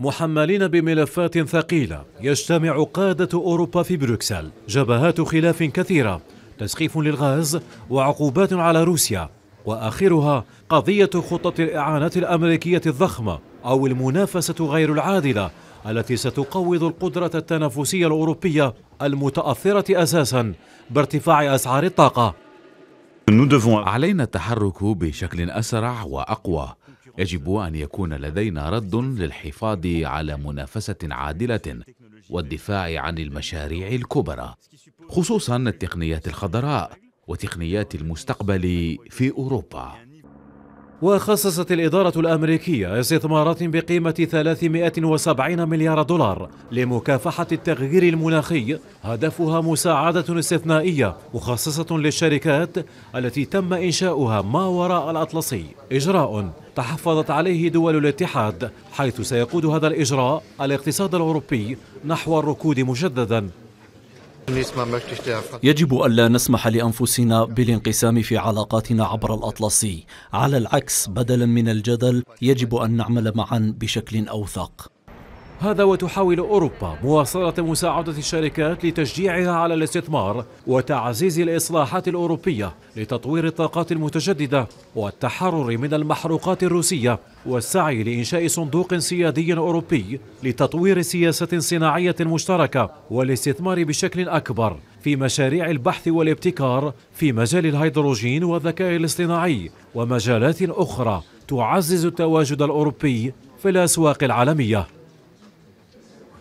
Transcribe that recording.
محملين بملفات ثقيلة يجتمع قادة أوروبا في بروكسل جبهات خلاف كثيرة تسخيف للغاز وعقوبات على روسيا وآخرها قضية خطة الإعانة الأمريكية الضخمة أو المنافسة غير العادلة التي ستقوض القدرة التنافسية الأوروبية المتأثرة أساسا بارتفاع أسعار الطاقة علينا التحرك بشكل أسرع وأقوى يجب أن يكون لدينا رد للحفاظ على منافسة عادلة والدفاع عن المشاريع الكبرى خصوصا التقنيات الخضراء وتقنيات المستقبل في أوروبا وخصصت الإدارة الأمريكية استثمارات بقيمة 370 مليار دولار لمكافحة التغيير المناخي هدفها مساعدة استثنائية مخصصة للشركات التي تم إنشاؤها ما وراء الأطلسي إجراء تحفظت عليه دول الاتحاد حيث سيقود هذا الإجراء الاقتصاد الأوروبي نحو الركود مجددا يجب ألا نسمح لأنفسنا بالانقسام في علاقاتنا عبر الأطلسي على العكس بدلا من الجدل يجب أن نعمل معا بشكل أوثق هذا وتحاول أوروبا مواصلة مساعدة الشركات لتشجيعها على الاستثمار وتعزيز الإصلاحات الأوروبية لتطوير الطاقات المتجددة والتحرر من المحروقات الروسية والسعي لإنشاء صندوق سيادي أوروبي لتطوير سياسة صناعية مشتركة والاستثمار بشكل أكبر في مشاريع البحث والابتكار في مجال الهيدروجين والذكاء الاصطناعي ومجالات أخرى تعزز التواجد الأوروبي في الأسواق العالمية